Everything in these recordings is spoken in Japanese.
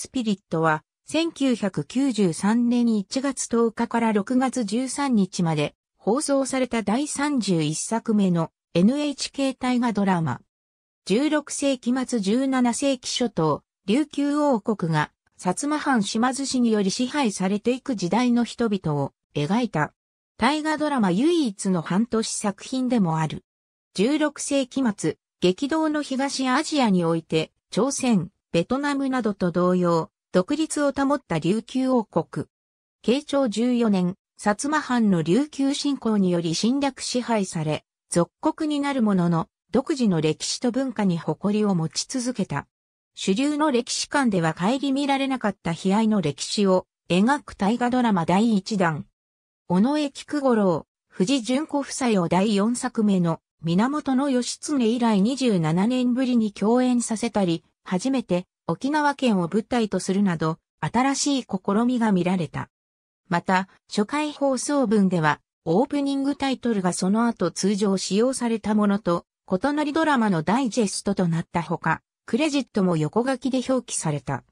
スピリットは、1993年1月10日から6月13日まで放送された第31作目の NHK 大河ドラマ。16世紀末17世紀初頭、琉球王国が薩摩藩島津市により支配されていく時代の人々を描いた。大河ドラマ唯一の半年作品でもある。16世紀末、激動の東アジアにおいて、朝鮮、ベトナムなどと同様、独立を保った琉球王国。慶長14年、薩摩藩の琉球侵攻により侵略支配され、属国になるものの、独自の歴史と文化に誇りを持ち続けた。主流の歴史観では顧みられなかった悲哀の歴史を描く大河ドラマ第1弾。尾上菊五郎、藤淳子夫妻を第4作目の源義経以来27年ぶりに共演させたり、初めて沖縄県を舞台とするなど、新しい試みが見られた。また、初回放送分では、オープニングタイトルがその後通常使用されたものと、異なりドラマのダイジェストとなったほか、クレジットも横書きで表記された。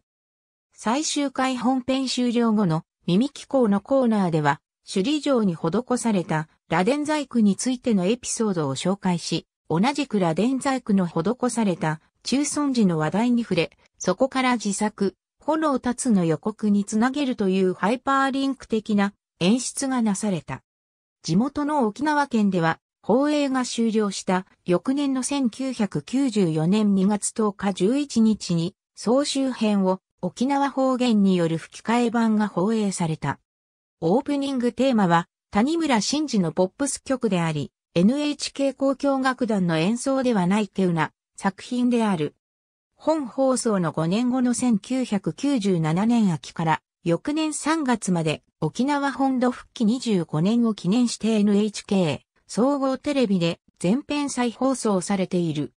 最終回本編終了後の耳機構のコーナーでは、首里城に施された螺鈿細工についてのエピソードを紹介し、同じく螺鈿細工の施された中尊寺の話題に触れ、そこから自作、炎立つの予告につなげるというハイパーリンク的な演出がなされた。地元の沖縄県では、放映が終了した翌年の1994年2月10日11日に、総集編を沖縄方言による吹き替え版が放映された。オープニングテーマは、谷村新司のポップス曲であり、NHK 交響楽団の演奏ではないテうな。作品である。本放送の5年後の1997年秋から翌年3月まで沖縄本土復帰25年を記念して NHK 総合テレビで全編再放送されている。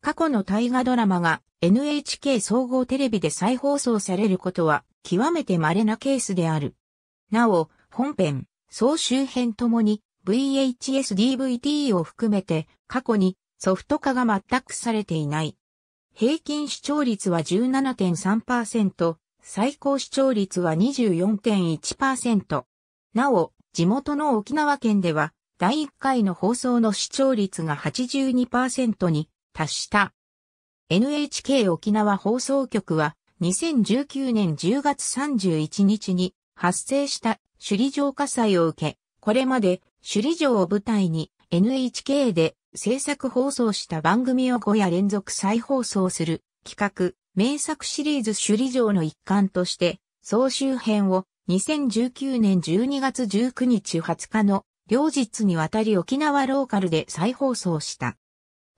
過去の大河ドラマが NHK 総合テレビで再放送されることは極めて稀なケースである。なお、本編、総集編ともに VHS DVD を含めて過去にソフト化が全くされていない。平均視聴率は17.3%、最高視聴率は24.1%。なお、地元の沖縄県では、第1回の放送の視聴率が82%に達した。NHK 沖縄放送局は、2019年10月31日に発生した首里城火災を受け、これまで首里城を舞台に NHK で制作放送した番組を5夜連続再放送する企画、名作シリーズ首里城の一環として、総集編を2019年12月19日20日の両日にわたり沖縄ローカルで再放送した。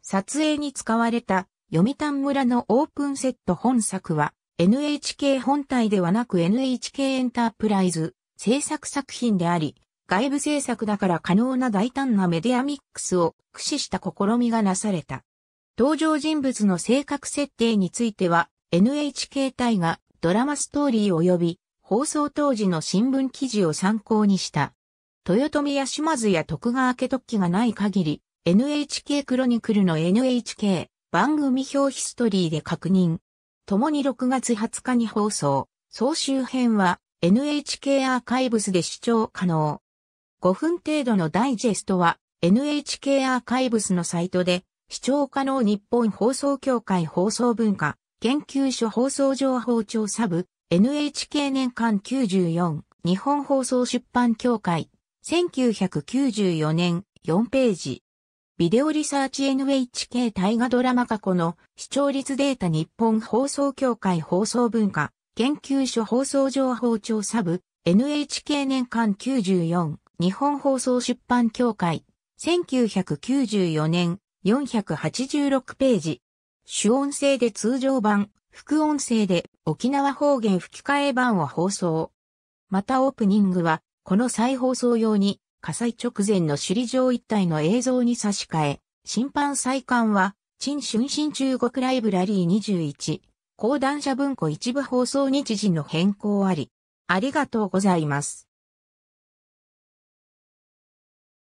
撮影に使われた読谷村のオープンセット本作は NHK 本体ではなく NHK エンタープライズ制作作品であり、外部政策だから可能な大胆なメディアミックスを駆使した試みがなされた。登場人物の性格設定については NHK 隊がドラマストーリー及び放送当時の新聞記事を参考にした。豊臣や島津や徳川家特記がない限り NHK クロニクルの NHK 番組表ヒストリーで確認。共に6月20日に放送。総集編は NHK アーカイブスで視聴可能。5分程度のダイジェストは NHK アーカイブスのサイトで視聴可能日本放送協会放送文化研究所放送情報調査部 NHK 年間94日本放送出版協会1994年4ページビデオリサーチ NHK 大河ドラマ過去の視聴率データ日本放送協会放送文化研究所放送情報調査部 NHK 年間94日本放送出版協会、1994年、486ページ。主音声で通常版、副音声で沖縄方言吹き替え版を放送。またオープニングは、この再放送用に、火災直前の首里城一帯の映像に差し替え、審判再刊は、陳春新中国ライブラリー21、講談社文庫一部放送日時の変更あり。ありがとうございます。